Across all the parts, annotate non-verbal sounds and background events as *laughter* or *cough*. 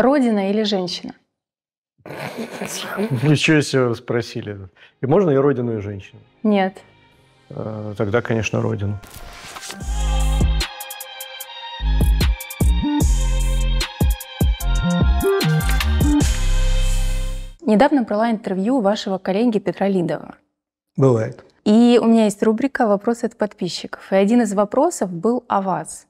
Родина или женщина? Ничего ну, себе спросили. И можно и родину, и женщину? Нет. Э, тогда, конечно, родину. Недавно брала интервью вашего коллеги Петра Лидова. Бывает. И у меня есть рубрика «Вопросы от подписчиков». И один из вопросов был о вас –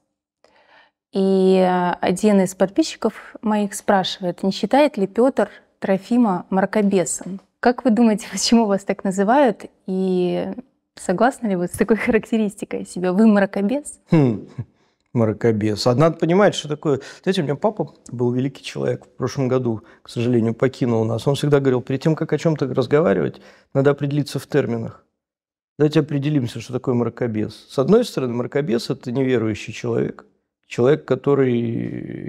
и э, один из подписчиков моих спрашивает, не считает ли Петр Трофима мракобесом? Как вы думаете, *laughs* почему вас так называют? И согласны ли вы с такой характеристикой себя? Вы мракобес? Хм, *laughs* мракобес. А надо понимать, что такое... Знаете, у меня папа был великий человек. В прошлом году, к сожалению, покинул нас. Он всегда говорил, перед тем, как о чем-то разговаривать, надо определиться в терминах. Давайте определимся, что такое мракобес. С одной стороны, мракобес – это неверующий человек – человек, который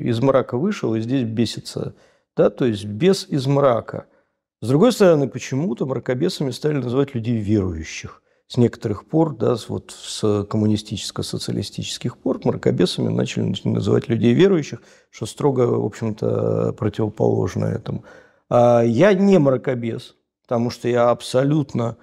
из мрака вышел и здесь бесится. Да, то есть бес из мрака. С другой стороны, почему-то мракобесами стали называть людей верующих. С некоторых пор, да, вот с коммунистическо-социалистических пор мракобесами начали называть людей верующих, что строго, в общем-то, противоположно этому. А я не мракобес, потому что я абсолютно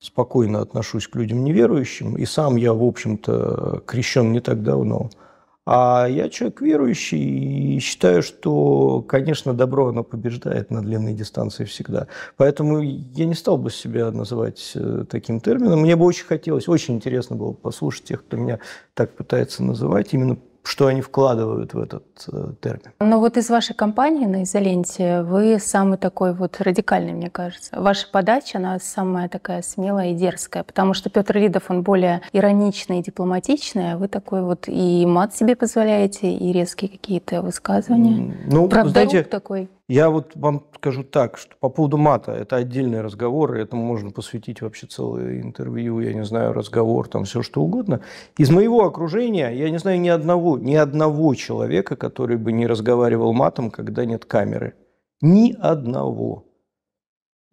спокойно отношусь к людям неверующим, и сам я, в общем-то, крещен не так давно – а я человек верующий и считаю, что, конечно, добро, оно побеждает на длинной дистанции всегда. Поэтому я не стал бы себя называть э, таким термином. Мне бы очень хотелось, очень интересно было послушать тех, кто меня так пытается называть, именно что они вкладывают в этот э, термин. Но ну вот из вашей компании на изоленте вы самый такой вот радикальный, мне кажется. Ваша подача, она самая такая смелая и дерзкая, потому что Петр Лидов, он более ироничный и дипломатичный, а вы такой вот и мат себе позволяете, и резкие какие-то высказывания. Ну, Правда, знаете, такой. Я вот вам скажу так, что по поводу мата, это отдельный разговор, и этому можно посвятить вообще целое интервью, я не знаю, разговор, там все что угодно. Из моего окружения я не знаю ни одного, ни одного человека, который бы не разговаривал матом, когда нет камеры. Ни одного.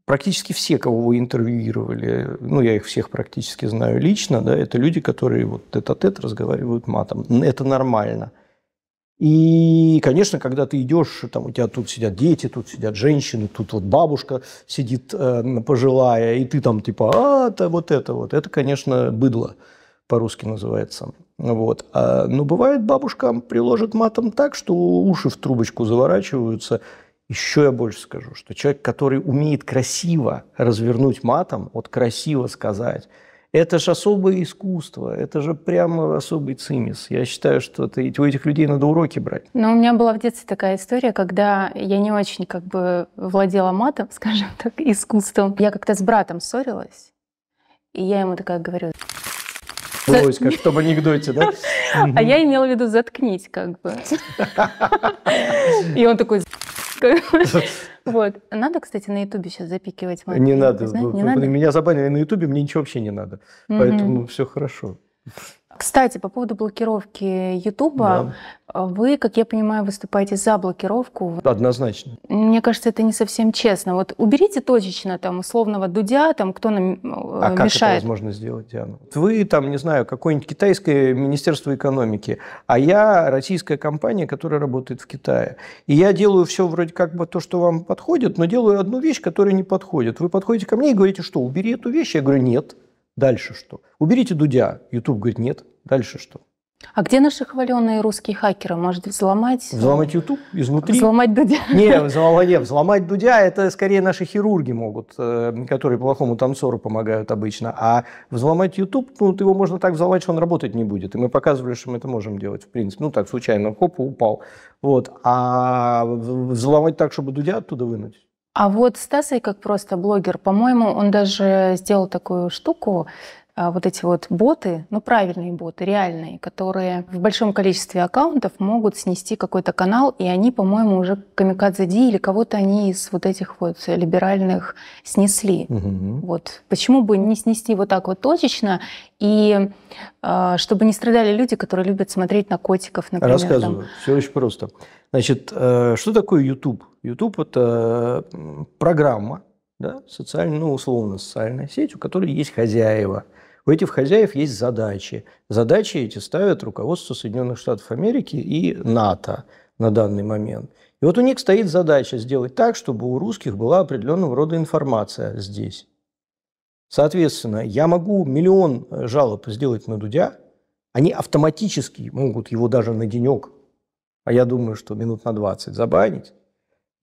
Практически все, кого вы интервьюировали, ну, я их всех практически знаю лично, да, это люди, которые вот тет-а-тет разговаривают матом. Это нормально. И, конечно, когда ты идешь, там у тебя тут сидят дети, тут сидят женщины, тут вот бабушка сидит э, пожилая, и ты там типа, а, это вот это вот. Это, конечно, быдло по-русски называется. Вот. А, но бывает, бабушкам приложат матом так, что уши в трубочку заворачиваются. Еще я больше скажу, что человек, который умеет красиво развернуть матом, вот красиво сказать – это же особое искусство, это же прямо особый цимис. Я считаю, что это, у этих людей надо уроки брать. Но у меня была в детстве такая история, когда я не очень как бы владела матом, *laughs* скажем так, искусством. Я как-то с братом ссорилась, и я ему такая говорю... Ой, как в том анекдоте, да? *laughs* А я имела в виду заткнись, как бы. *laughs* И он такой, *laughs* Вот. Надо, кстати, на Ютубе сейчас запикивать маркетинг? Не надо. Ну, не надо? Меня забанили на Ютубе, мне ничего вообще не надо. Поэтому все хорошо. Кстати, по поводу блокировки Ютуба, да. Э, вы, как я понимаю, выступаете за блокировку. Однозначно. Мне кажется, это не совсем честно. Вот уберите точечно там условного Дудя, там кто нам а э, мешает. А как это возможно сделать, Диана? Вы там, не знаю, какое-нибудь китайское министерство экономики, а я российская компания, которая работает в Китае. И я делаю все вроде как бы то, что вам подходит, но делаю одну вещь, которая не подходит. Вы подходите ко мне и говорите, что убери эту вещь. Я говорю, нет. Дальше что? Уберите Дудя. YouTube говорит, нет. Дальше что? А где наши хваленые русские хакеры? Может, взломать? Взломать YouTube изнутри? Взломать Дудя? Не, взломать, не, взломать Дудя – это скорее наши хирурги могут, э, которые плохому танцору помогают обычно. А взломать YouTube, ну, его можно так взломать, что он работать не будет. И мы показывали, что мы это можем делать, в принципе. Ну, так, случайно, хоп, упал. Вот. А взломать так, чтобы Дудя оттуда вынуть? А вот Стасой, как просто блогер, по-моему, он даже сделал такую штуку, а, вот эти вот боты, ну правильные боты, реальные, которые в большом количестве аккаунтов могут снести какой-то канал, и они, по-моему, уже Камикадзе Ди или кого-то они из вот этих вот либеральных снесли. Угу. Вот. Почему бы не снести вот так вот точечно, и э, чтобы не страдали люди, которые любят смотреть на котиков, например. Рассказываю, там. все очень просто. Значит, э, что такое YouTube? YouTube – это программа, да, социальная, ну, условно, социальная сеть, у которой есть хозяева – у этих хозяев есть задачи. Задачи эти ставят руководство Соединенных Штатов Америки и НАТО на данный момент. И вот у них стоит задача сделать так, чтобы у русских была определенного рода информация здесь. Соответственно, я могу миллион э, жалоб сделать на Дудя, они автоматически могут его даже на денек, а я думаю, что минут на 20 забанить,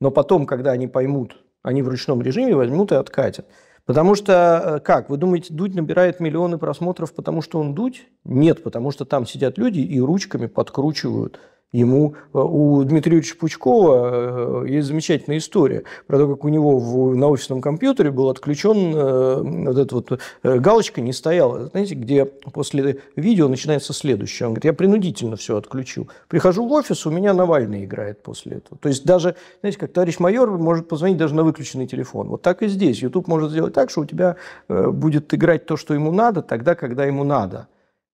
но потом, когда они поймут, они в ручном режиме возьмут и откатят. Потому что, э, как, вы думаете, Дудь набирает миллионы просмотров, потому что он Дудь? Нет, потому что там сидят люди и ручками подкручивают Ему э, у Дмитрия Юрьевича Пучкова э, есть замечательная история про то, как у него в, на офисном компьютере был отключен э, вот эта вот галочка не стояла, знаете, где после видео начинается следующее. Он говорит, я принудительно все отключил. Прихожу в офис, у меня Навальный играет после этого. То есть даже, знаете, как товарищ майор может позвонить даже на выключенный телефон. Вот так и здесь. YouTube может сделать так, что у тебя будет играть то, что ему надо, тогда, когда ему надо.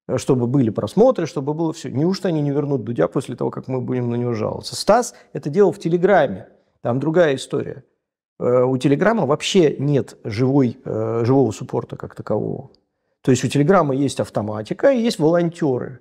Э, чтобы были просмотры, чтобы было все. Неужто они не вернут Дудя после того, как мы будем на него жаловаться? Стас это делал в Телеграме. Там другая история. Э, у Телеграма вообще нет живой, э, живого суппорта как такового. То есть у Телеграма есть автоматика и есть волонтеры.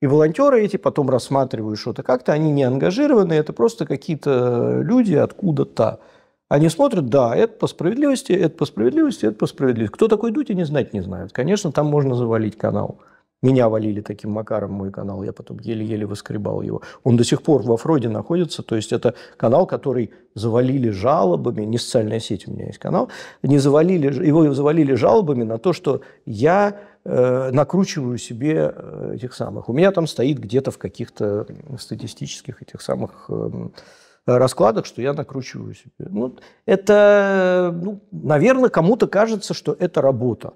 И волонтеры эти потом рассматривают что-то как-то, они не ангажированы, это просто какие-то люди откуда-то. Они смотрят, да, это по справедливости, это по справедливости, это по справедливости. Кто такой Дудь, они знать не знают. Конечно, там можно завалить канал. Меня валили таким макаром мой канал, я потом еле-еле воскребал его. Он до сих пор во Фроде находится, то есть это канал, который завалили жалобами, не социальная сеть у меня есть канал, не завалили, его завалили жалобами на то, что я э, накручиваю себе э, этих самых. У меня там стоит где-то в каких-то статистических этих самых э, раскладах, что я накручиваю себе. Ну, это, ну, наверное, кому-то кажется, что это работа.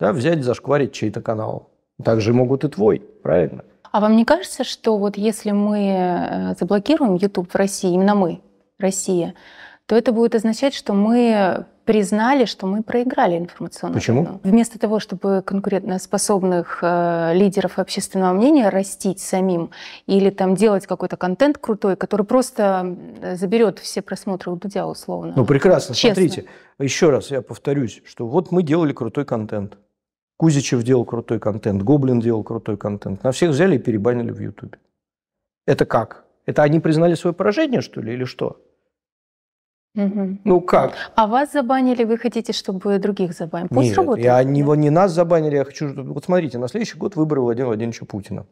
Да, взять, зашкварить чей-то канал также могут и твой, правильно? А вам не кажется, что вот если мы э, заблокируем YouTube в России, именно мы, Россия, то это будет означать, что мы признали, что мы проиграли информационную Почему? Войну. Вместо того, чтобы конкурентоспособных э, лидеров общественного мнения растить самим или там делать какой-то контент крутой, который просто заберет все просмотры у Дудя условно. Ну прекрасно, Честно. смотрите, еще раз я повторюсь, что вот мы делали крутой контент. Кузичев делал крутой контент, Гоблин делал крутой контент. На всех взяли и перебанили в Ютубе. Это как? Это они признали свое поражение, что ли, или что? Угу. Ну как? А вас забанили, вы хотите, чтобы других забанили? Пусть Нет, работают. Я, да? не, не нас забанили, я хочу... Вот смотрите, на следующий год выборы Владимира Владимировича Путина.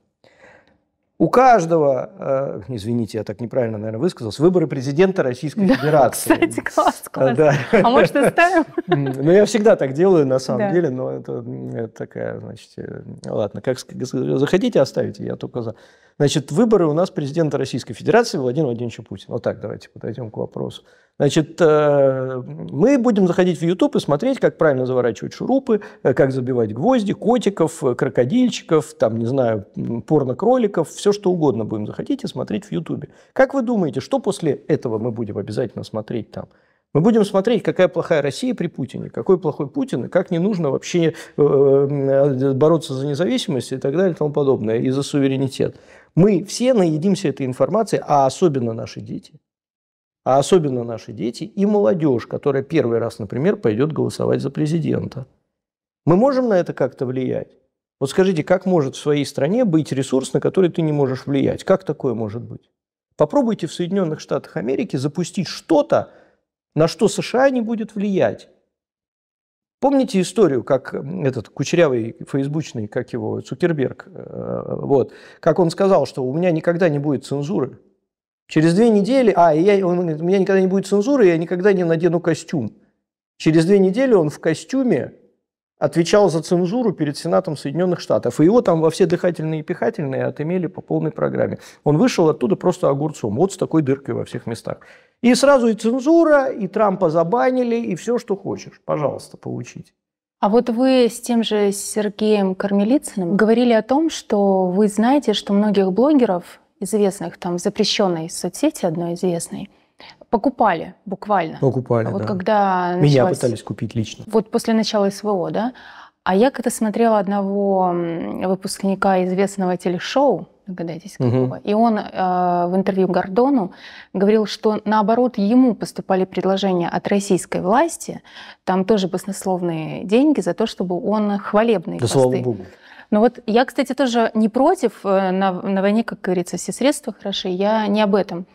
У каждого, э, извините, я так неправильно, наверное, высказался, выборы президента Российской да, Федерации. Кстати, класс, класс. Да. А может, оставим? *laughs* Ну, я всегда так делаю, на самом да. деле, но это, это такая, значит, э, ладно, как захотите, оставите, я только за. Значит, выборы у нас президента Российской Федерации Владимира Владимировича Путина. Вот так давайте подойдем к вопросу. Значит, э, мы будем заходить в YouTube и смотреть, как правильно заворачивать шурупы, э, как забивать гвозди, котиков, крокодильчиков, там, не знаю, порно-кроликов, все, что угодно будем заходить смотреть в Ютубе. Как вы думаете, что после этого мы будем обязательно смотреть там? Мы будем смотреть, какая плохая Россия при Путине, какой плохой Путин, и как не нужно вообще э, э, бороться за независимость и так далее и тому подобное, и за суверенитет. Мы все наедимся этой информацией, а особенно наши дети. А особенно наши дети и молодежь, которая первый раз, например, пойдет голосовать за президента. Мы можем на это как-то влиять? Вот скажите, как может в своей стране быть ресурс, на который ты не можешь влиять? Как такое может быть? Попробуйте в Соединенных Штатах Америки запустить что-то, на что США не будет влиять. Помните историю, как этот кучерявый фейсбучный, как его, Цукерберг, э, вот, как он сказал, что у меня никогда не будет цензуры. Через две недели, а, я, он у меня никогда не будет цензуры, я никогда не надену костюм. Через две недели он в костюме отвечал за цензуру перед Сенатом Соединенных Штатов. И его там во все дыхательные и пихательные отымели по полной программе. Он вышел оттуда просто огурцом, вот с такой дыркой во всех местах. И сразу и цензура, и Трампа забанили, и все, что хочешь. Пожалуйста, получите. А вот вы с тем же Сергеем Кормилицыным говорили о том, что вы знаете, что многих блогеров, известных там в запрещенной соцсети одной известной, Покупали буквально. Покупали, Вот да. когда началась... Меня пытались купить лично. Вот после начала СВО, да? А я как-то смотрела одного выпускника известного телешоу, догадайтесь, какого, угу. и он э, в интервью Гордону говорил, что наоборот ему поступали предложения от российской власти, там тоже баснословные деньги за то, чтобы он хвалебные да, посты. слава богу. Ну вот я, кстати, тоже не против, э, на, на войне, как говорится, все средства хороши, я не об этом.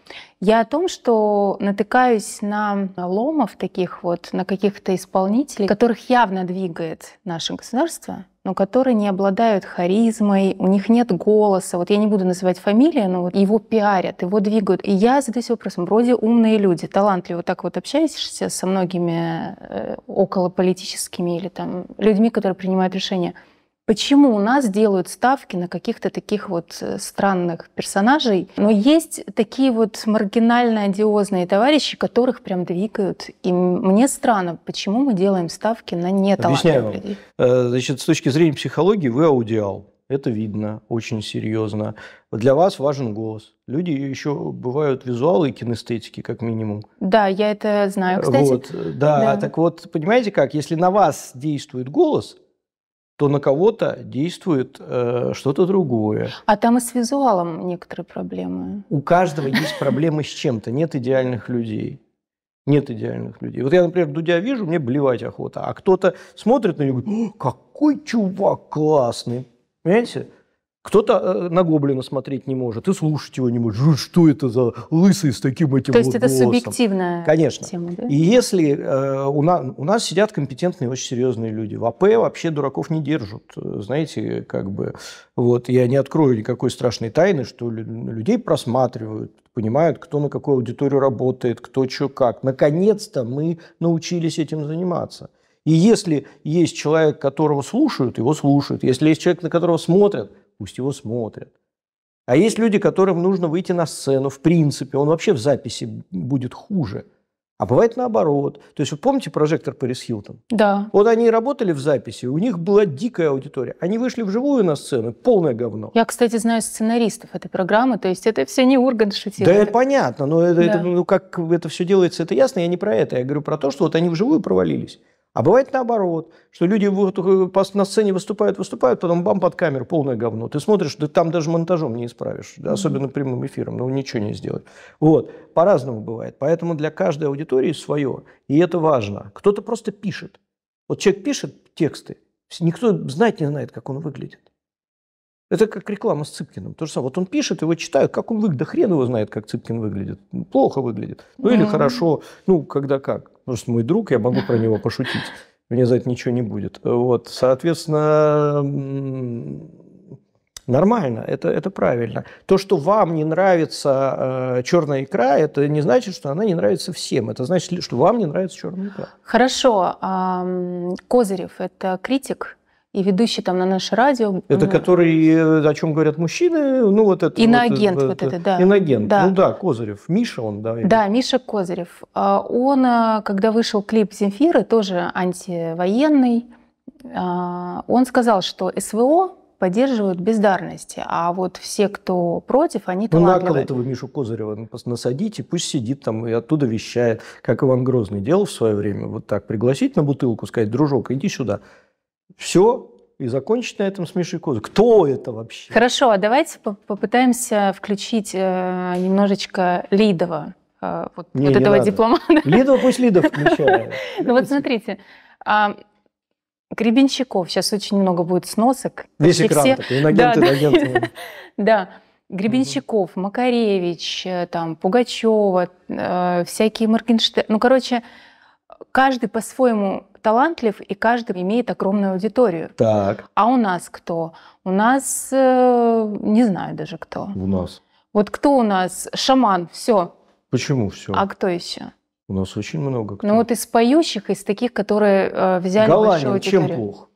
Я о том, что натыкаюсь на ломов таких вот, на каких-то исполнителей, которых явно двигает наше государство, но которые не обладают харизмой, у них нет голоса. Вот я не буду называть фамилии, но вот его пиарят, его двигают. И я задаюсь вопросом, вроде умные люди, талантливые, вот так вот общаешься со многими э, околополитическими или там людьми, которые принимают решения – Почему у нас делают ставки на каких-то таких вот э, странных персонажей? Но есть такие вот маргинально одиозные товарищи, которых прям двигают. И мне странно, почему мы делаем ставки на не Объясняю людей. Э, значит, с точки зрения психологии вы аудиал. Это видно очень серьезно. Для вас важен голос. Люди еще бывают визуалы и кинестетики, как минимум. Да, я это знаю, кстати. Вот, э, да, да, так вот, понимаете как, если на вас действует голос – то на кого-то действует э, что-то другое. А там и с визуалом некоторые проблемы. У каждого есть проблемы с чем-то. Нет идеальных людей. Нет идеальных людей. Вот я, например, Дудя вижу, мне блевать охота. А кто-то смотрит на него и говорит, какой чувак классный. Понимаете? Кто-то э, на гоблина смотреть не может и слушать его не может. Что это за лысый с таким этим То вот есть это голосом? субъективная Конечно. тема, да? И если э, у, нас, у нас сидят компетентные, очень серьезные люди. В АП вообще дураков не держат. Э, знаете, как бы... Вот я не открою никакой страшной тайны, что людей просматривают, понимают, кто на какую аудиторию работает, кто что как. Наконец-то мы научились этим заниматься. И если есть человек, которого слушают, его слушают. Если есть человек, на которого смотрят, пусть его смотрят. А есть люди, которым нужно выйти на сцену, в принципе, он вообще в записи будет хуже. А бывает наоборот. То есть вы помните прожектор Парис Хилтон? Да. Вот они работали в записи, у них была дикая аудитория. Они вышли вживую на сцену, полное говно. Я, кстати, знаю сценаристов этой программы, то есть это все не Ургант шутил. Да, это понятно, но это, да. это, ну, как это все делается, это ясно, я не про это. Я говорю про то, что вот они вживую провалились. А бывает наоборот, что люди э, на сцене выступают, выступают, потом бам под камеру, полное говно. Ты смотришь, да там даже монтажом не исправишь, да, особенно прямым эфиром, ну ничего не сделать. Вот, по-разному бывает. Поэтому для каждой аудитории свое, и это важно. Кто-то просто пишет. Вот человек пишет тексты, никто знать не знает, как он выглядит. Это как реклама с Цыпкиным. То же самое. Вот он пишет, его читают, как он выглядит. Да хрен его знает, как Цыпкин выглядит. Плохо выглядит. Ну да. или хорошо, ну когда как просто мой друг, я могу про него пошутить. Мне за это ничего не будет. Вот, соответственно, Нормально, это, это правильно. То, что вам не нравится э, черная икра, это не значит, что она не нравится всем. Это значит, что вам не нравится черная икра. Хорошо. Козырев – это критик и ведущий там на наше радио. Это который, э, о чем говорят мужчины, ну вот это. Иноагент вот, э, вот это, да. Иноагент, да. ну да, Козырев. Миша он, да. Да, Миша Козырев. А, он, э, когда вышел клип Земфиры, тоже антивоенный, а, он сказал, что СВО поддерживают бездарности, а вот все, кто против, они там. Ну, на кого вы Мишу Козырева насадите, пусть сидит там и оттуда вещает, как Иван Грозный делал в свое время, вот так пригласить на бутылку, сказать, дружок, иди сюда, все, и закончить на этом с Мишей Козы. Кто это вообще? Хорошо, а давайте попытаемся включить э, немножечко Лидова, э, вот, не, вот не этого надо. дипломата. Лидова пусть Лидов *laughs* включает. Ну вот смотрите, а, Гребенщиков, сейчас очень много будет сносок. Весь экран такой, инагенты, *laughs* Да, Гребенщиков, Макаревич, э, там, Пугачева, э, всякие Моргенштерн. Ну, короче, каждый по-своему талантлив, и каждый имеет огромную аудиторию. Так. А у нас кто? У нас, э, не знаю даже кто. У нас. Вот кто у нас? Шаман, все. Почему все? А кто еще? У нас очень много кто. Ну вот из поющих, из таких, которые э, взяли Галанин, большую аудиторию. чем плох?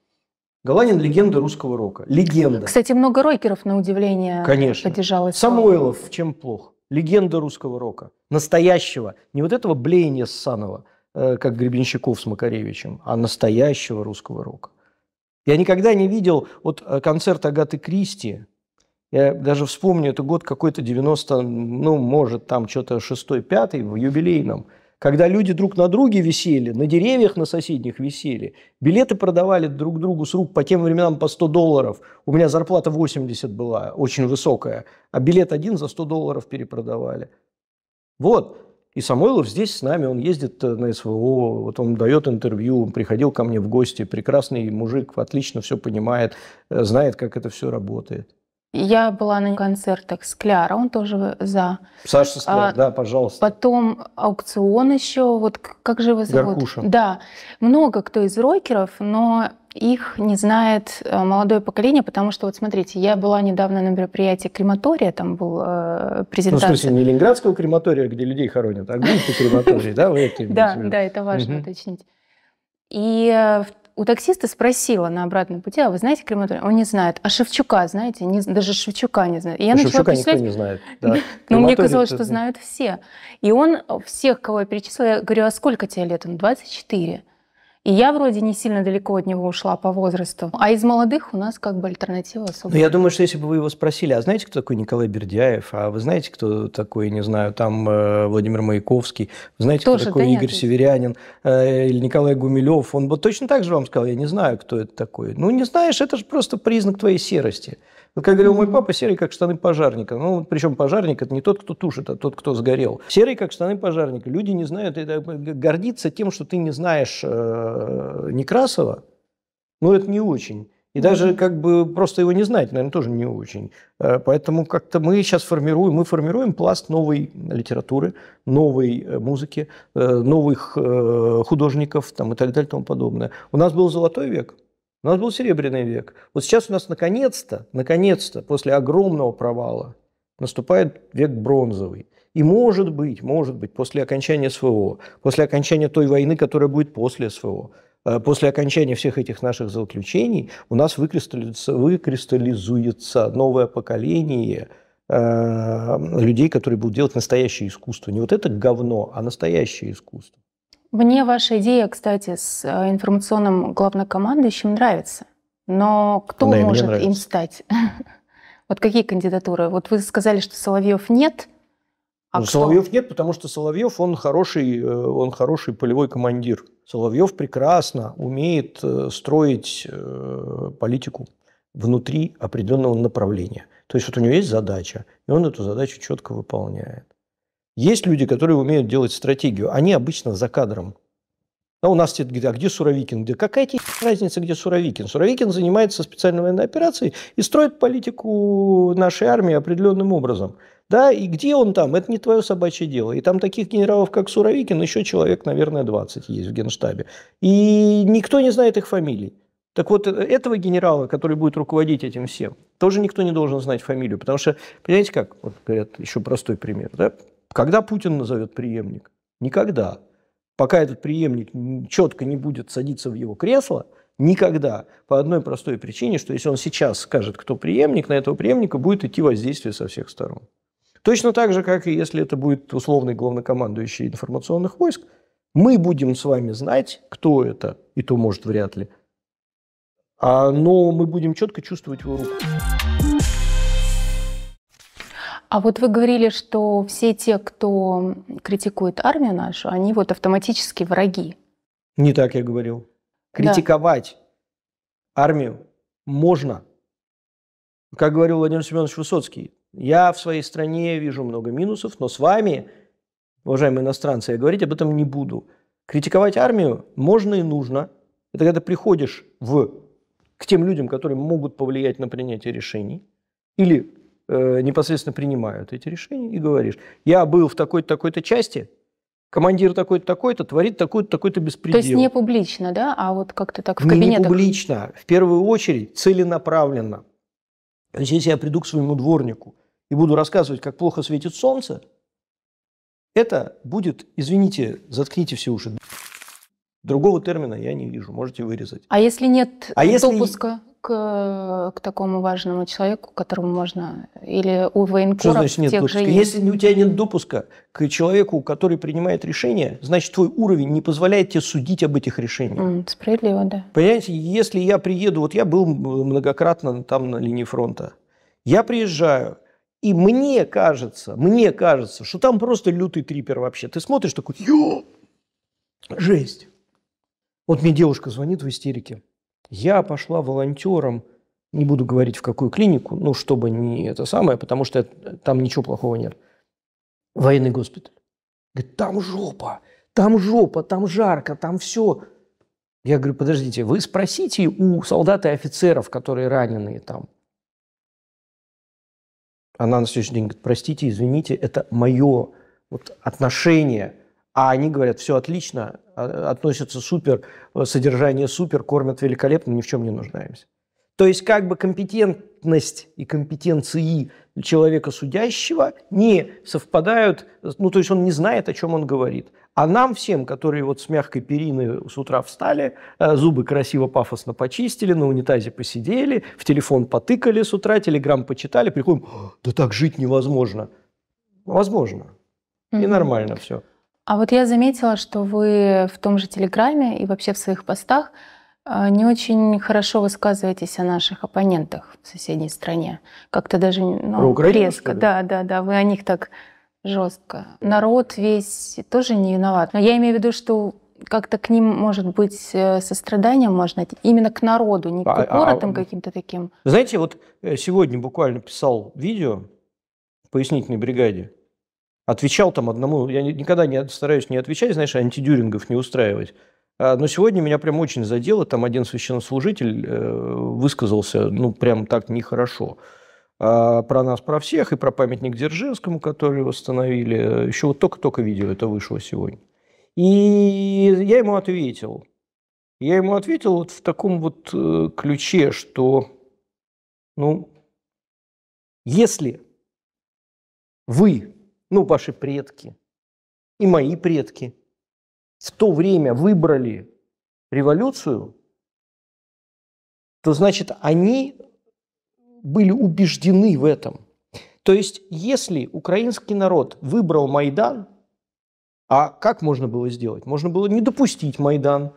Галанин – легенда русского рока. Легенда. Кстати, много рокеров, на удивление, Конечно. поддержал. Самойлов, чем плох? Легенда русского рока. Настоящего. Не вот этого блеяния Санова, Э, как Гребенщиков с Макаревичем, а настоящего русского рока. Я никогда не видел вот э, концерт Агаты Кристи. Я даже вспомню, это год какой-то 90, ну, может, там что-то 6 пятый в юбилейном, когда люди друг на друге висели, на деревьях на соседних висели, билеты продавали друг другу с рук по тем временам по 100 долларов. У меня зарплата 80 была, очень высокая, а билет один за 100 долларов перепродавали. Вот, и Самойлов здесь с нами, он ездит э, на СВО, вот он дает интервью, он приходил ко мне в гости, прекрасный мужик, отлично все понимает, э, знает, как это все работает. Я была на концертах Скляра, он тоже за. Саша Скляр, а, да, пожалуйста. Потом аукцион еще, вот как же его зовут? Горкуша. Да, много кто из рокеров, но их не знает э, молодое поколение, потому что, вот смотрите, я была недавно на мероприятии крематория, там был э, презентация. Ну, в смысле, не ленинградского крематория, где людей хоронят, а Гульский *laughs* крематорий, да? Да, да, это важно уточнить. И э, у таксиста спросила на обратном пути, а вы знаете крематорий? Он не знает. А Шевчука, знаете, не, даже Шевчука не знает. И я Шевчука начала никто не знает. *laughs* Да. Но ну, мне казалось, что знают все. И он всех, кого я перечислила, я говорю, а сколько тебе лет? Он 24. И я вроде не сильно далеко от него ушла по возрасту. А из молодых у нас как бы альтернатива особо. Ну, я думаю, что если бы вы его спросили, а знаете, кто такой Николай Бердяев? А вы знаете, кто такой, не знаю, там э, Владимир Маяковский? Вы знаете, Тоже, кто такой да Игорь Северянин? Э, или Николай Гумилев? Он бы точно так же вам сказал, я не знаю, кто это такой. Ну, не знаешь, это же просто признак твоей серости. Вот как говорил мой папа, серый как штаны пожарника. Ну, причем пожарник это не тот, кто тушит, а тот, кто сгорел. Серый как штаны пожарника. Люди не знают, это гордиться тем, что ты не знаешь э, Э, Некрасова, ну, это не очень. И ну, даже как бы просто его не знать, наверное, тоже не очень. Э, поэтому как-то мы сейчас формируем, мы формируем пласт новой литературы, новой э, музыки, новых художников там, и так далее и тому подобное. У нас был золотой век, у нас был серебряный век. Вот сейчас у нас наконец-то, наконец-то, после огромного провала, наступает век бронзовый. И может быть, может быть, после окончания СВО, после окончания той войны, которая будет после СВО, э, после окончания всех этих наших заключений у нас выкристаллизуется, выкристаллизуется новое поколение э, людей, которые будут делать настоящее искусство. Не вот это говно, а настоящее искусство. Мне ваша идея, кстати, с э, информационным главнокомандующим нравится. Но кто да, может им стать? *laughs* Вот какие кандидатуры? Вот вы сказали, что Соловьев нет. А ну, Соловьев нет, потому что Соловьев, он хороший, э, он хороший полевой командир. Соловьев прекрасно умеет э, строить э, политику внутри определенного направления. То есть вот у него есть задача, и он эту задачу четко выполняет. Есть люди, которые умеют делать стратегию. Они обычно за кадром. А у нас все говорят, а где Суровикин? Где? Какая тебе разница, где Суровикин? Суровикин занимается специальной военной операцией и строит политику нашей армии определенным образом. Да, и где он там, это не твое собачье дело. И там таких генералов, как Суровикин, еще человек, наверное, 20 есть в генштабе. И никто не знает их фамилий. Так вот, этого генерала, который будет руководить этим всем, тоже никто не должен знать фамилию. Потому что, понимаете как, вот говорят, еще простой пример. Да? Когда Путин назовет преемник? Никогда. Пока этот преемник четко не будет садиться в его кресло, никогда. По одной простой причине, что если он сейчас скажет, кто преемник, на этого преемника будет идти воздействие со всех сторон. Точно так же, как и если это будет условный главнокомандующий информационных войск, мы будем с вами знать, кто это, и то может вряд ли, а, но мы будем четко чувствовать его руку. А вот вы говорили, что все те, кто критикует армию нашу, они вот автоматически враги. Не так я говорил. Критиковать да. армию можно. Как говорил Владимир Семенович Высоцкий, я в своей стране вижу много минусов, но с вами, уважаемые иностранцы, я говорить об этом не буду. Критиковать армию можно и нужно. Это когда приходишь в, к тем людям, которые могут повлиять на принятие решений, или э, непосредственно принимают эти решения, и говоришь, я был в такой-то, такой-то части, командир такой-то, такой-то творит такой-то, такой-то беспредел. То есть не публично, да, а вот как-то так в не, Не публично, в первую очередь целенаправленно. То есть если я приду к своему дворнику – и буду рассказывать, как плохо светит солнце, это будет, извините, заткните все уши. Другого термина я не вижу, можете вырезать. А если нет а допуска если... К, к такому важному человеку, которому можно... Или у военкоров Что значит нет допуска? Если у тебя нет допуска к человеку, который принимает решения, значит, твой уровень не позволяет тебе судить об этих решениях. Mm, справедливо, да. Понимаете, если я приеду... Вот я был многократно там на линии фронта. Я приезжаю, и мне кажется, мне кажется, что там просто лютый трипер вообще. Ты смотришь такой, Ё! жесть. Вот мне девушка звонит в истерике. Я пошла волонтером, не буду говорить в какую клинику, ну, чтобы не это самое, потому что там ничего плохого нет. Военный госпиталь. Говорит, там жопа, там жопа, там жарко, там все. Я говорю, подождите, вы спросите у солдат и офицеров, которые раненые там, она на следующий день говорит, простите, извините, это мое вот, отношение. А они говорят, все отлично, а, относятся супер, содержание супер, кормят великолепно, ни в чем не нуждаемся. То есть как бы компетент, компетентность и компетенции человека судящего не совпадают, ну, то есть он не знает, о чем он говорит. А нам всем, которые вот с мягкой перины с утра встали, э, зубы красиво, пафосно почистили, на унитазе посидели, в телефон потыкали с утра, телеграмм почитали, приходим, «А, да так жить невозможно. Возможно. И нормально все. А вот я заметила, что вы в том же Телеграме и вообще в своих постах а, не очень хорошо высказываетесь о наших оппонентах в соседней стране. Как-то даже ну, резко. Да, да, да. Вы о них так жестко. Народ весь тоже не виноват. Но я имею в виду, что как-то к ним, может быть, э, состраданием можно именно к народу, не к городам а, а, а, каким-то таким. Знаете, вот э, сегодня буквально писал видео в пояснительной бригаде. Отвечал там одному, я никогда не стараюсь не отвечать, знаешь, антидюрингов не устраивать. А, но сегодня меня прям очень задело, там один священнослужитель э, высказался, ну, прям так нехорошо а, про нас, про всех, и про памятник Дзержинскому, который восстановили. Еще вот только-только видео это вышло сегодня. И я ему ответил. Я ему ответил вот в таком вот э, ключе, что, ну, если вы, ну, ваши предки и мои предки – в то время выбрали революцию, то значит они были убеждены в этом. То есть, если украинский народ выбрал Майдан, а как можно было сделать? Можно было не допустить Майдан.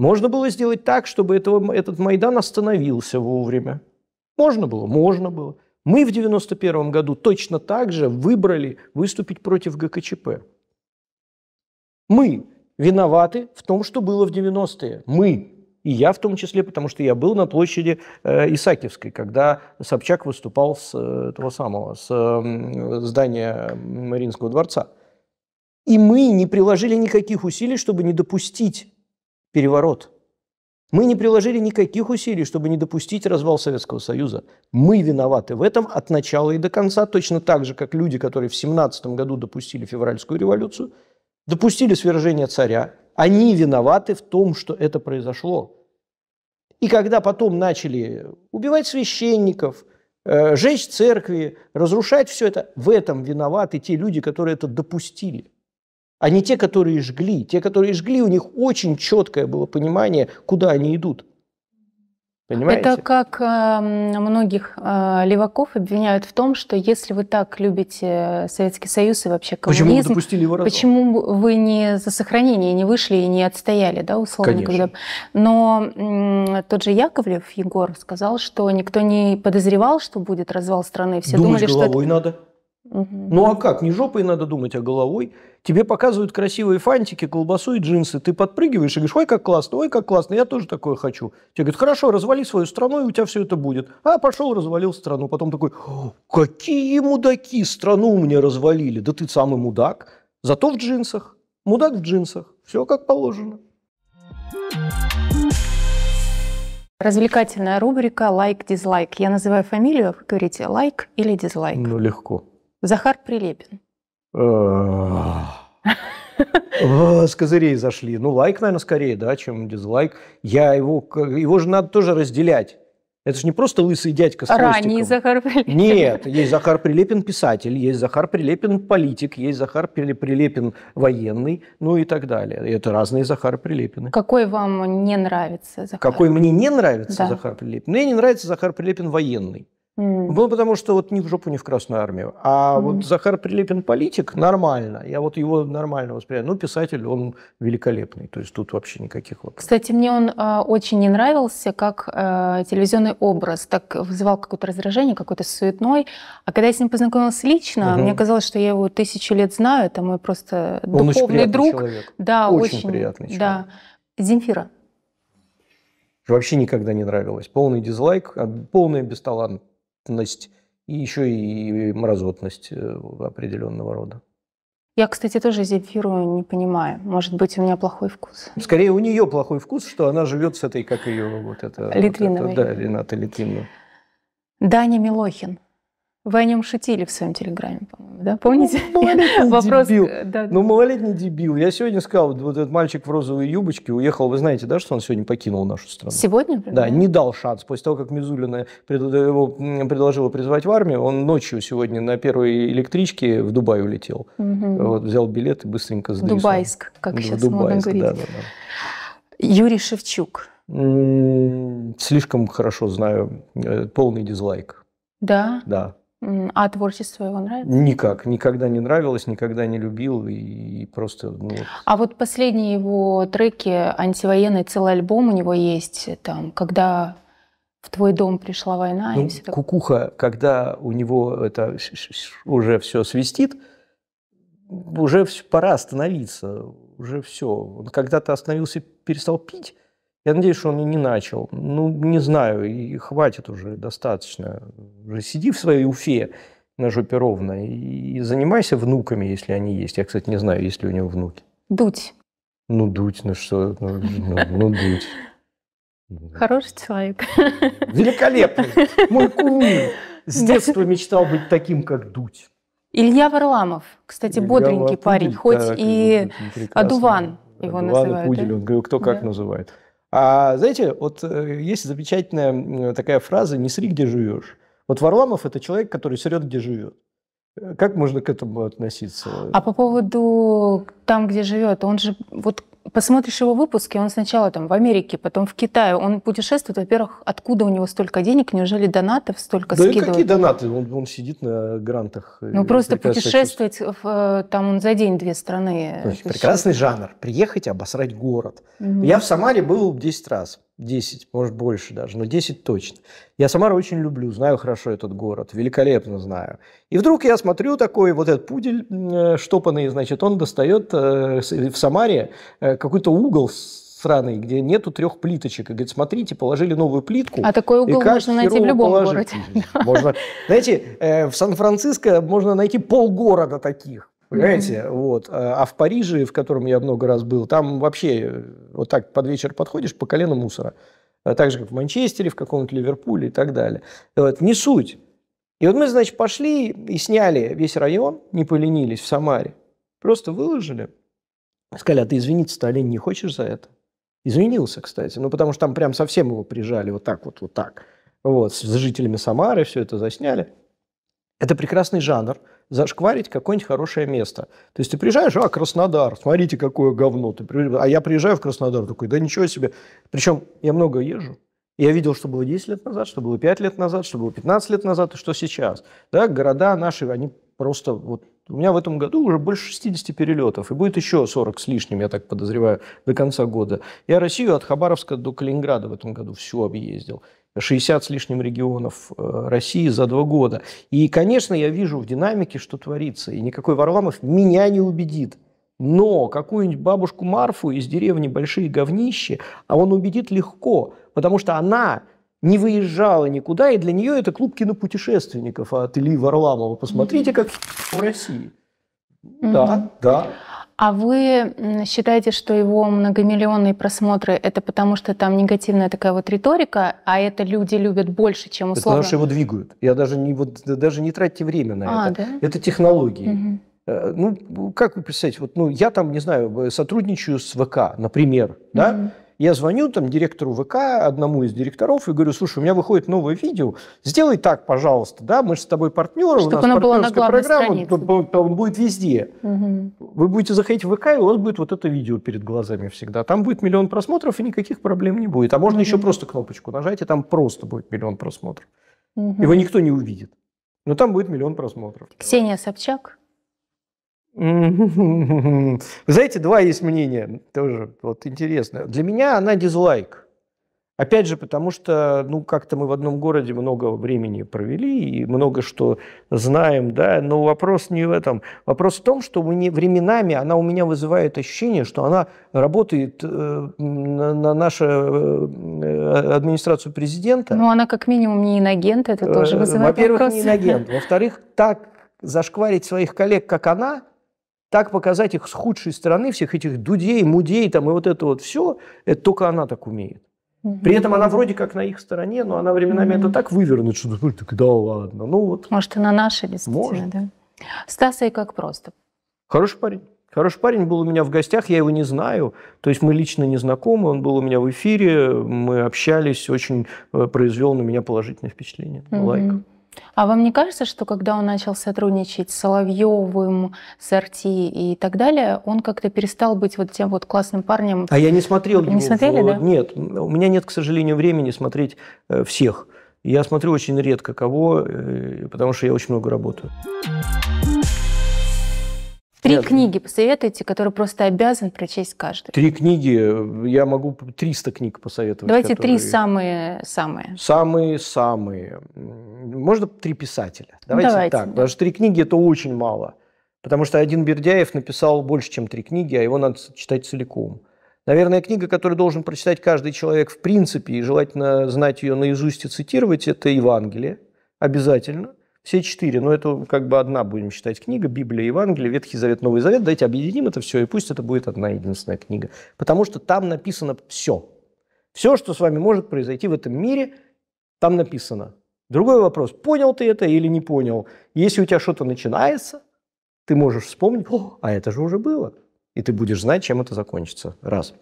Можно было сделать так, чтобы этого, этот Майдан остановился вовремя. Можно было? Можно было. Мы в 1991 году точно так же выбрали выступить против ГКЧП. Мы, виноваты в том, что было в 90-е. Мы, и я в том числе, потому что я был на площади э, Исаакиевской, когда Собчак выступал с э, того самого, с э, здания Мариинского дворца. И мы не приложили никаких усилий, чтобы не допустить переворот. Мы не приложили никаких усилий, чтобы не допустить развал Советского Союза. Мы виноваты в этом от начала и до конца, точно так же, как люди, которые в 17 году допустили февральскую революцию – допустили свержение царя, они виноваты в том, что это произошло. И когда потом начали убивать священников, э, жечь церкви, разрушать все это, в этом виноваты те люди, которые это допустили, а не те, которые жгли. Те, которые жгли, у них очень четкое было понимание, куда они идут – Понимаете? Это как э, многих э, леваков обвиняют в том, что если вы так любите э, Советский Союз и вообще коммунизм, почему вы допустили его Почему вы не за сохранение не вышли и не отстояли, да, условно, Конечно. Но э, тот же Яковлев Егор сказал, что никто не подозревал, что будет развал страны, все Думать думали, что это... надо. Ну а как? Не жопой надо думать, а головой. Тебе показывают красивые фантики, колбасу и джинсы. Ты подпрыгиваешь и говоришь, ой, как классно, ой, как классно, я тоже такое хочу. Тебе говорят, хорошо, развали свою страну, и у тебя все это будет. А, пошел, развалил страну. Потом такой, какие мудаки, страну мне развалили. Да ты самый мудак, зато в джинсах. Мудак в джинсах. Все как положено. Развлекательная рубрика «Лайк-дизлайк». Я называю фамилию, говорите «лайк» или «дизлайк». Ну, легко. Захар Прилепин. А. С козырей зашли. Ну, лайк, наверное, скорее, да, чем дизлайк. Я его... Его же надо тоже разделять. Это же не просто лысый дядька с а Ранний Захар Прилепин. Нет, есть Захар Прилепин писатель, есть Захар Прилепин политик, есть Захар Прилепин военный, ну и так далее. Это разные Захар Прилепины. Какой вам не нравится Захар? Какой мне не нравится да. Захар Прилепин? Мне не нравится Захар Прилепин военный. Mm. Ну, потому что вот ни в жопу, ни в Красную Армию. А mm. вот Захар Прилепин политик нормально. Я вот его нормально воспринимаю. Ну, писатель, он великолепный. То есть тут вообще никаких вопросов. Кстати, мне он э, очень не нравился как э, телевизионный образ. Так вызывал какое-то раздражение, какой-то суетной. А когда я с ним познакомилась лично, mm-hmm. мне казалось, что я его тысячу лет знаю. Это мой просто он духовный очень друг. Человек. Да, очень, очень приятный человек. Да. Земфира. Вообще никогда не нравилась. Полный дизлайк, а, полная бесталанность и еще и мразотность э, определенного рода. Я, кстати, тоже зефиру не понимаю. Может быть, у меня плохой вкус. Скорее, у нее плохой вкус, что она живет с этой, как ее, вот это... Литвиновой. Вот это, да, Рената Литвинова. Даня Милохин. Вы о нем шутили в своем телеграме, по-моему, да? Помните? Ну, малолетний *laughs* Вопрос... дебил. Э, да, Ну, малолетний дебил. Я сегодня сказал, вот этот мальчик в розовой юбочке уехал, вы знаете, да, что он сегодня покинул нашу страну? Сегодня? Например? Да, не дал шанс. После того, как Мизулина его предложила призвать в армию, он ночью сегодня на первой электричке в Дубай улетел. Угу. Вот, взял билет и быстренько сдвинулся. Дубайск, как сейчас Дубайск, модно говорить. Да, да, да. Юрий Шевчук. М -м, слишком хорошо знаю. Э, полный дизлайк. Да? Да. А творчество его нравится? Никак, никогда не нравилось, никогда не любил и просто. Ну, вот. А вот последние его треки антивоенные, целый альбом у него есть там, когда в твой дом пришла война ну, и все такое. Кукуха, когда у него это уже все свистит, уже пора остановиться, уже все. Он когда-то остановился, перестал пить я надеюсь, что он и не начал. Ну, не знаю, и хватит уже достаточно. Уже сиди в своей Уфе на жопе ровно и занимайся внуками, если они есть. Я, кстати, не знаю, есть ли у него внуки. Дуть. Ну, дуть, ну что, ну, ну, ну дуть. Хороший человек. Великолепный. Мой кумир. С детства мечтал быть таким, как Дуть. Илья Варламов, кстати, Илья бодренький Варламов, парень, хоть так, и прекрасный. Адуван его Адуван называют. Пудель, да? он говорил, кто как да. называет. А знаете, вот э, есть замечательная такая фраза «не сри, где живешь». Вот Варламов – это человек, который срет, где живет. Э, как можно к этому относиться? А по поводу там, где живет, он же вот посмотришь его выпуски, он сначала там в Америке, потом в Китае, он путешествует, во-первых, откуда у него столько денег, неужели донатов столько да скидывают? Да какие донаты, он, он сидит на грантах. Ну просто путешествовать, в, э, там он за день две страны. Значит, ну, прекрасный жанр, приехать, обосрать город. Угу. Я в Самаре был 10 раз. 10, может больше даже, но 10 точно. Я Самару очень люблю, знаю хорошо этот город, великолепно знаю. И вдруг я смотрю такой вот этот пудель э, штопанный, значит, он достает э, э, в Самаре э, какой-то угол сраный, где нету трех плиточек. И говорит, смотрите, положили новую плитку. А такой угол можно найти в любом положить. городе. Можно. Знаете, в Сан-Франциско можно найти полгорода таких. Понимаете? Mm-hmm. Вот. А, а в Париже, в котором я много раз был, там вообще э, вот так под вечер подходишь по колено мусора. А так же, как в Манчестере, в каком-нибудь Ливерпуле и так далее. Вот. Не суть. И вот мы, значит, пошли и сняли весь район, не поленились, в Самаре. Просто выложили. Сказали, а ты извиниться-то, олень, не хочешь за это? Извинился, кстати. Ну, потому что там прям совсем его прижали вот так вот, вот так. Вот, с жителями Самары все это засняли. Это прекрасный жанр, зашкварить какое-нибудь хорошее место. То есть ты приезжаешь, а, Краснодар, смотрите, какое говно. Ты при... А я приезжаю в Краснодар, такой, да ничего себе. Причем я много езжу. Я видел, что было 10 лет назад, что было 5 лет назад, что было 15 лет назад, и что сейчас. Да, города наши, они просто вот у меня в этом году уже больше 60 перелетов, и будет еще 40 с лишним, я так подозреваю, до конца года. Я Россию от Хабаровска до Калининграда в этом году всю объездил. 60 с лишним регионов э, России за два года. И, конечно, я вижу в динамике, что творится. И никакой Варламов меня не убедит. Но какую-нибудь бабушку Марфу из деревни Большие Говнищи, а он убедит легко, потому что она не выезжала никуда, и для нее это клуб кинопутешественников от Ильи Варламова. Посмотрите, как в России. Mm-hmm. Да, да. А вы считаете, что его многомиллионные просмотры это потому, что там негативная такая вот риторика, а это люди любят больше, чем условно? Это потому что его двигают. Я даже не, вот, даже не тратьте время на а, это. Да? Это технологии. Угу. Ну, как вы представляете, вот, ну, я там, не знаю, сотрудничаю с ВК, например, mm-hmm. да, я звоню там директору ВК, одному из директоров, и говорю, слушай, у меня выходит новое видео, сделай так, пожалуйста, да, мы же с тобой партнеры, Чтобы у нас она партнерская была на программа, там, там будет везде. Угу. Вы будете заходить в ВК, и у вас будет вот это видео перед глазами всегда. Там будет миллион просмотров, и никаких проблем не будет. А можно угу. еще просто кнопочку нажать, и там просто будет миллион просмотров. Угу. Его никто не увидит. Но там будет миллион просмотров. Ксения Собчак вы знаете, два есть мнения, тоже вот интересно. Для меня она дизлайк. Опять же, потому что, ну, как-то мы в одном городе много времени провели и много что знаем, да, но вопрос не в этом. Вопрос в том, что мне, временами она у меня вызывает ощущение, что она работает э, на, на нашу э, администрацию президента. Ну, она как минимум не инагент, это тоже э, вызывает Во-первых, вопрос. не инагент. Во-вторых, так зашкварить своих коллег, как она – так показать их с худшей стороны, всех этих дудей, мудей там и вот это вот все, это только она так умеет. При этом она вроде как на их стороне, но она временами угу. это так вывернет, что ну, так да ладно, ну вот. Может, и на нашей действительно, Может. да. Стаса и как просто. Хороший парень. Хороший парень был у меня в гостях, я его не знаю, то есть мы лично не знакомы, он был у меня в эфире, мы общались, очень э, произвел на меня положительное впечатление, угу. лайк. А вам не кажется, что когда он начал сотрудничать с Соловьевым, с Арти и так далее, он как-то перестал быть вот тем вот классным парнем? А я не смотрел. Не его, смотрели, его, да? Нет, у меня нет, к сожалению, времени смотреть э, всех. Я смотрю очень редко кого, э, потому что я очень много работаю. Три я... книги посоветуйте, которые просто обязан прочесть каждый. Три книги, я могу 300 книг посоветовать. Давайте которые... три самые-самые. Самые-самые. Можно три писателя? Давайте, Давайте так, да. потому что три книги – это очень мало. Потому что один Бердяев написал больше, чем три книги, а его надо читать целиком. Наверное, книга, которую должен прочитать каждый человек в принципе, и желательно знать ее наизусть и цитировать, это «Евангелие» обязательно – все четыре, но это как бы одна, будем считать, книга, Библия, Евангелие, Ветхий Завет, Новый Завет, давайте объединим это все, и пусть это будет одна единственная книга. Потому что там написано все. Все, что с вами может произойти в этом мире, там написано. Другой вопрос, понял ты это или не понял. Если у тебя что-то начинается, ты можешь вспомнить, О, а это же уже было. И ты будешь знать, чем это закончится. Раз.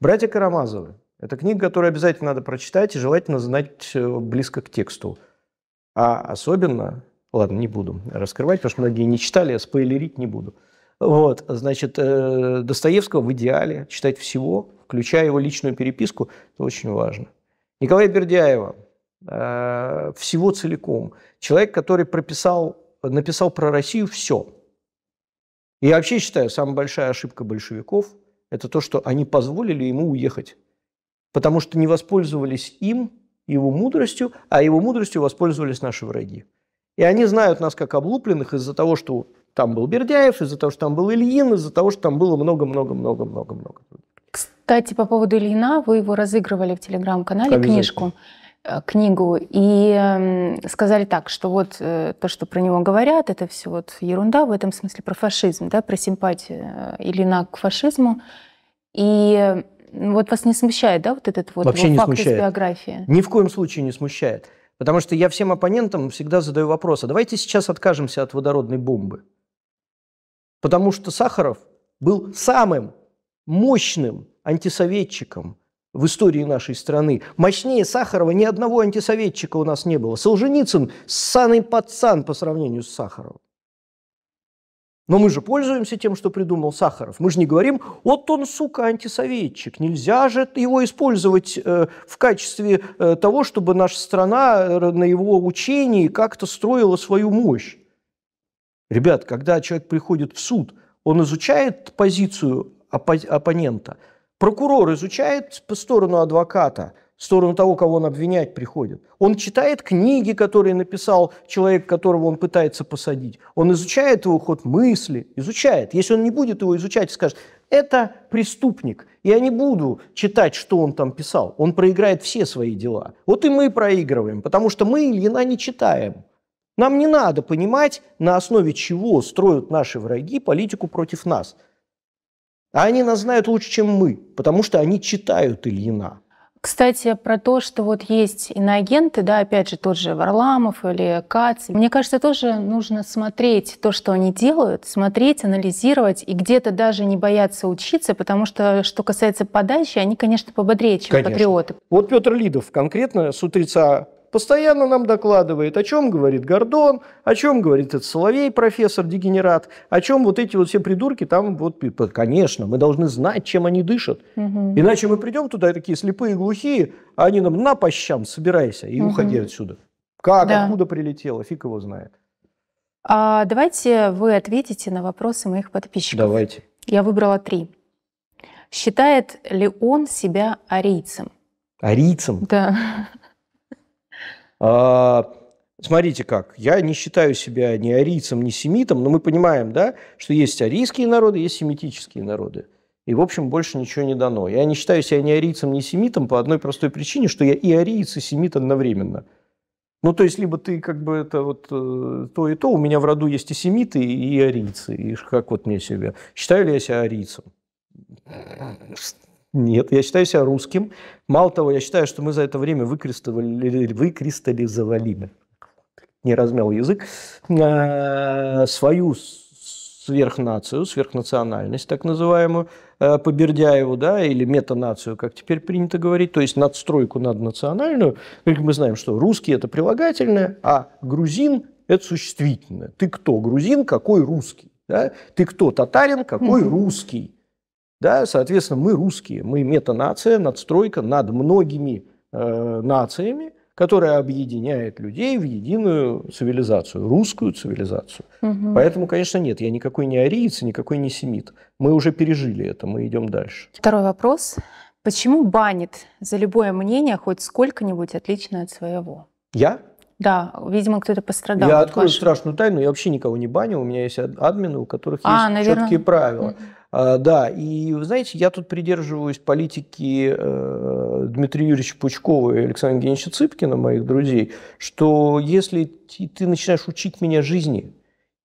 «Братья Карамазовы» – это книга, которую обязательно надо прочитать и желательно знать э, близко к тексту. А особенно Ладно, не буду раскрывать, потому что многие не читали, спойлерить не буду. Вот, значит, э, Достоевского в идеале читать всего, включая его личную переписку, это очень важно. Николая Бердяева э, всего целиком. Человек, который прописал, написал про Россию все. Я вообще считаю, самая большая ошибка большевиков – это то, что они позволили ему уехать. Потому что не воспользовались им, его мудростью, а его мудростью воспользовались наши враги. И они знают нас как облупленных из-за того, что там был Бердяев, из-за того, что там был Ильин, из-за того, что там было много-много-много-много-много. Кстати, по поводу Ильина, вы его разыгрывали в телеграм-канале, книжку э, книгу и эм, сказали так, что вот э, то, что про него говорят, это все вот ерунда, в этом смысле про фашизм, да, про симпатию э, Ильина к фашизму. И эм, вот вас не смущает, да, вот этот вот Вообще его факт смущает. из биографии? Ни в коем случае не смущает. Потому что я всем оппонентам всегда задаю вопрос, а давайте сейчас откажемся от водородной бомбы. Потому что Сахаров был самым мощным антисоветчиком в истории нашей страны. Мощнее Сахарова ни одного антисоветчика у нас не было. Солженицын – ссаный пацан по сравнению с Сахаровым. Но мы же пользуемся тем, что придумал Сахаров. Мы же не говорим, вот он, сука, антисоветчик, нельзя же его использовать э, в качестве э, того, чтобы наша страна э, на его учении как-то строила свою мощь. Ребят, когда человек приходит в суд, он изучает позицию оппонента, прокурор изучает по сторону адвоката – в сторону того, кого он обвинять приходит. Он читает книги, которые написал человек, которого он пытается посадить. Он изучает его ход мысли, изучает. Если он не будет его изучать, скажет, это преступник, я не буду читать, что он там писал. Он проиграет все свои дела. Вот и мы проигрываем, потому что мы Ильина не читаем. Нам не надо понимать, на основе чего строят наши враги политику против нас. А они нас знают лучше, чем мы, потому что они читают Ильина. Кстати, про то, что вот есть иноагенты, да, опять же, тот же Варламов или Кац. Мне кажется, тоже нужно смотреть то, что они делают, смотреть, анализировать и где-то даже не бояться учиться, потому что, что касается подачи, они, конечно, пободрее, чем конечно. патриоты. Вот Петр Лидов конкретно с утреца постоянно нам докладывает, о чем говорит Гордон, о чем говорит этот Соловей, профессор, дегенерат, о чем вот эти вот все придурки там, вот, конечно, мы должны знать, чем они дышат. Угу. Иначе мы придем туда, такие слепые, глухие, а они нам на пощам, собирайся и угу. уходи отсюда. Как, да. откуда прилетело, фиг его знает. А, давайте вы ответите на вопросы моих подписчиков. Давайте. Я выбрала три. Считает ли он себя арийцем? Арийцем? Да. А, смотрите как, я не считаю себя ни арийцем, ни семитом, но мы понимаем, да, что есть арийские народы, есть семитические народы. И, в общем, больше ничего не дано. Я не считаю себя ни арийцем, ни семитом по одной простой причине, что я и ариец, и семит одновременно. Ну, то есть, либо ты как бы это вот э, то и то, у меня в роду есть и семиты, и арийцы. И как вот мне себя? Считаю ли я себя арийцем? Э, э, нет, я считаю себя русским. Мало того, я считаю, что мы за это время выкристаллизовали, выкристаллизовали не размял язык, а, свою сверхнацию, сверхнациональность так называемую, а, по Бердяеву, да, или метанацию, как теперь принято говорить, то есть надстройку над национальную, мы знаем, что русский – это прилагательное, а грузин – это существительное. Ты кто, грузин, какой русский? Да? Ты кто, татарин, какой угу. русский? Да, соответственно, мы русские, мы метанация, надстройка над многими э, нациями, которая объединяет людей в единую цивилизацию, русскую цивилизацию. Угу. Поэтому, конечно, нет, я никакой не ариец, никакой не семит. Мы уже пережили это, мы идем дальше. Второй вопрос. Почему банит за любое мнение хоть сколько-нибудь отличное от своего? Я? Да, видимо, кто-то пострадал. Я открою вашего. страшную тайну, я вообще никого не баню. у меня есть админы, у которых а, есть наверное... четкие правила. mm а, да, и вы знаете, я тут придерживаюсь политики э, Дмитрия Юрьевича Пучкова и Александра Евгеньевича Цыпкина, моих друзей, что если ты начинаешь учить меня жизни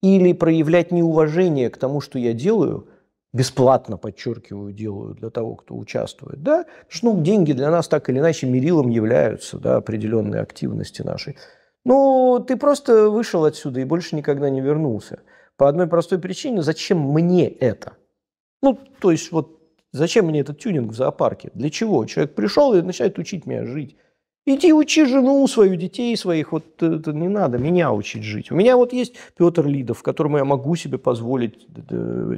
или проявлять неуважение к тому, что я делаю, бесплатно, подчеркиваю, делаю для того, кто участвует, да, ну, деньги для нас так или иначе мерилом являются, да, определенной активности нашей. Но ну, ты просто вышел отсюда и больше никогда не вернулся. По одной простой причине, зачем мне это? Ну, то есть вот зачем мне этот тюнинг в зоопарке? Для чего? Человек пришел и начинает учить меня жить. Иди учи жену свою, детей своих, вот это не надо меня учить жить. У меня вот есть Петр Лидов, которому я могу себе позволить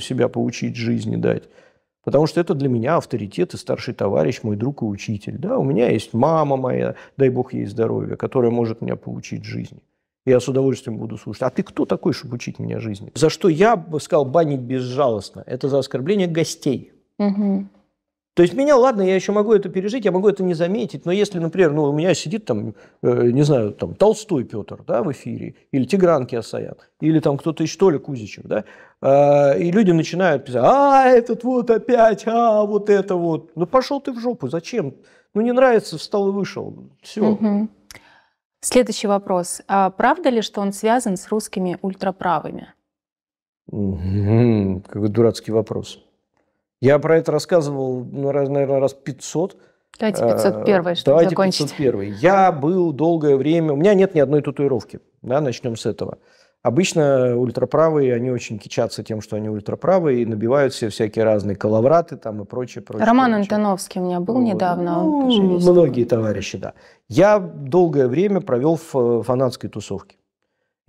себя поучить жизни дать. Потому что это для меня авторитет и старший товарищ, мой друг и учитель. Да, у меня есть мама моя, дай бог ей здоровья, которая может меня поучить жизни. Я с удовольствием буду слушать. А ты кто такой, чтобы учить меня жизни? За что я бы сказал банить безжалостно? Это за оскорбление гостей. Угу. То есть меня, ладно, я еще могу это пережить, я могу это не заметить, но если, например, ну, у меня сидит там, э, не знаю, там Толстой Петр да, в эфире, или Тигран Киасаян, или там кто-то еще, Толя Кузичев, да, э, и люди начинают писать, а, этот вот опять, а, вот это вот. Ну, пошел ты в жопу, зачем? Ну, не нравится, встал и вышел. Все. Угу. Следующий вопрос. А правда ли, что он связан с русскими ультраправыми? Угу, какой дурацкий вопрос. Я про это рассказывал, ну, наверное, раз 500. Давайте 501, а, чтобы Давайте закончить. 501. Я был долгое время... У меня нет ни одной татуировки. Да, начнем с этого. Обычно ультраправые, они очень кичатся тем, что они ультраправые, и набивают все всякие разные коловраты там и прочее. прочее Роман прочее. Антоновский у меня был вот. недавно. Ну, многие товарищи, да. Я долгое время провел в э, фанатской тусовке.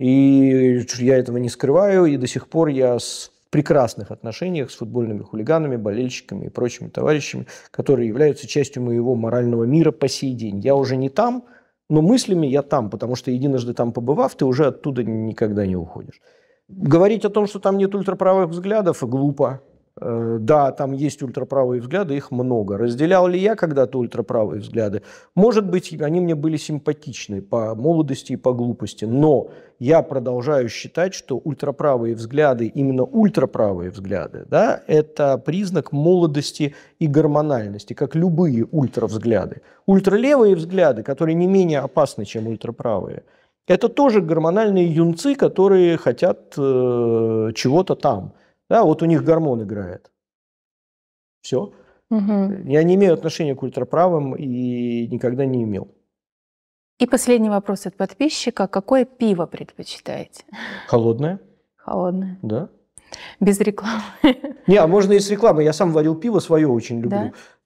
И я этого не скрываю, и до сих пор я с прекрасных отношениях с футбольными хулиганами, болельщиками и прочими товарищами, которые являются частью моего морального мира по сей день. Я уже не там, но мыслями я там, потому что единожды там побывав, ты уже оттуда никогда не уходишь. Говорить о том, что там нет ультраправых взглядов, глупо. Э, да, там есть ультраправые взгляды, их много. Разделял ли я когда-то ультраправые взгляды? Может быть, они мне были симпатичны по молодости и по глупости, но я продолжаю считать, что ультраправые взгляды, именно ультраправые взгляды, да, это признак молодости и гормональности, как любые ультравзгляды. Ультралевые взгляды, которые не менее опасны, чем ультраправые, это тоже гормональные юнцы, которые хотят э, чего-то там – да, вот у них гормон играет. Все. Угу. Я не имею отношения к ультраправым и никогда не имел. И последний вопрос от подписчика. Какое пиво предпочитаете? Холодное. Холодное. Да. Без рекламы. Не, а можно и с рекламой. Я сам варил пиво, свое очень люблю. Да?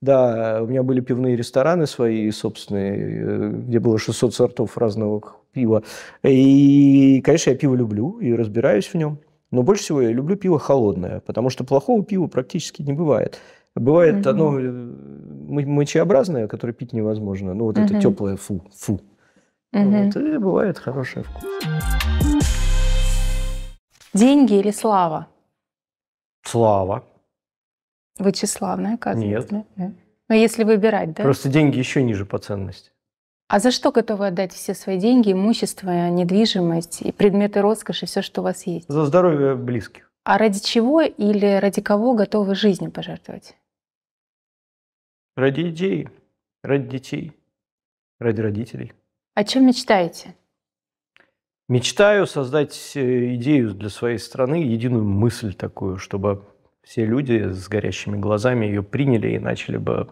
да, у меня были пивные рестораны свои собственные, э, где было 600 сортов разного пива. И, конечно, я пиво люблю и разбираюсь в нем. Но больше всего я люблю пиво холодное, потому что плохого пива практически не бывает. Бывает угу. оно э, мочеобразное, которое пить невозможно. Ну, вот угу. это теплое фу, фу. Угу. Вот, и бывает хорошее вкус. Деньги или слава? Слава. Вы тщеславная, оказывается. Нет. Да? Но если выбирать, да? Просто деньги еще ниже по ценности. А за что готовы отдать все свои деньги, имущество, недвижимость и предметы роскоши, все, что у вас есть? За здоровье близких. А ради чего или ради кого готовы жизнью пожертвовать? Ради идеи, ради детей, ради родителей. О чем мечтаете? Мечтаю создать э, идею для своей страны, единую мысль такую, чтобы все люди с горящими глазами ее приняли и начали бы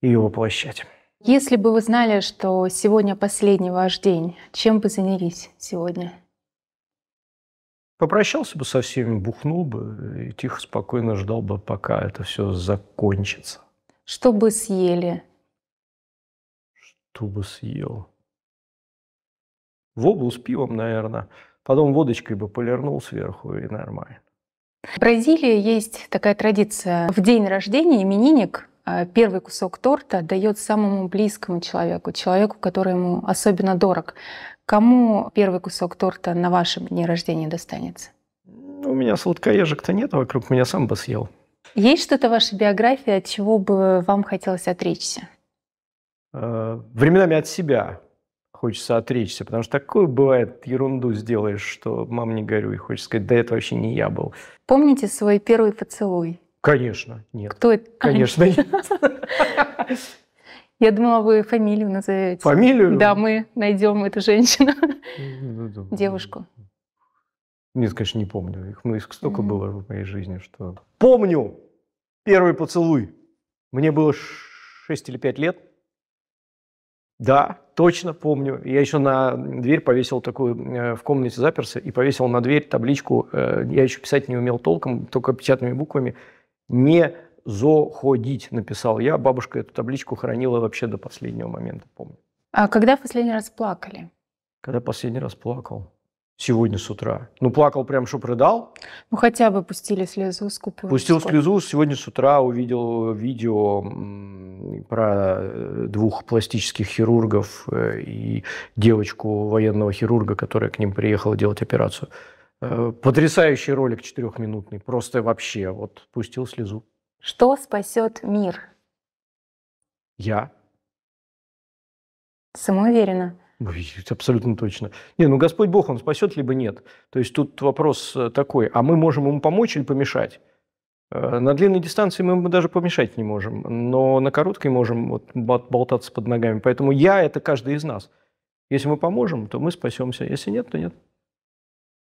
ее воплощать. Если бы вы знали, что сегодня последний ваш день, чем бы занялись сегодня? Попрощался бы со всеми, бухнул бы и тихо, спокойно ждал бы, пока это все закончится. Что бы съели? Что бы съел? Воблу с пивом, наверное. Потом водочкой бы полирнул сверху и нормально. В Бразилии есть такая традиция. В день рождения именинник а, первый кусок торта дает самому близкому человеку, человеку, который ему особенно дорог. Кому первый кусок торта на вашем дне рождения достанется? У меня сладкоежек-то нет вокруг, меня сам бы съел. Есть что-то в вашей биографии, от чего бы вам хотелось отречься? Э, временами от себя хочется отречься, потому что такое бывает, ерунду сделаешь, что мам не горюй, хочешь сказать, да это вообще не я был. Помните свой первый поцелуй? Конечно, нет. Кто это? Конечно, нет. Я думала, вы фамилию назовете. Фамилию? Да, мы найдем эту женщину, девушку. Нет, конечно, не помню. Их, ну, их столько было в моей жизни, что... Помню первый поцелуй. Мне было 6 или 5 лет. Да, точно помню. Я еще на дверь повесил такую, э, в комнате заперся, и повесил на дверь табличку, э, я еще писать не умел толком, только печатными буквами, не заходить, написал я. Бабушка эту табличку хранила вообще до последнего момента, помню. А когда в последний раз плакали? Когда последний раз плакал? Сегодня с утра. Ну, плакал прям, что рыдал. Ну, хотя бы пустили слезу с купы. Пустил слезу. Сегодня с утра увидел э, видео про э, двух пластических хирургов э, и девочку военного хирурга, которая к ним приехала делать операцию. Э, потрясающий ролик четырехминутный, просто вообще, вот пустил слезу. Что спасет мир? Я. Самоуверенно. Абсолютно точно. Не, ну Господь Бог, Он спасет, либо нет. То есть тут вопрос э, такой, а мы можем Ему помочь или помешать? Э, на длинной дистанции мы ему даже помешать не можем, но на короткой можем вот болтаться под ногами. Поэтому я – это каждый из нас. Если мы поможем, то мы спасемся. Если нет, то нет.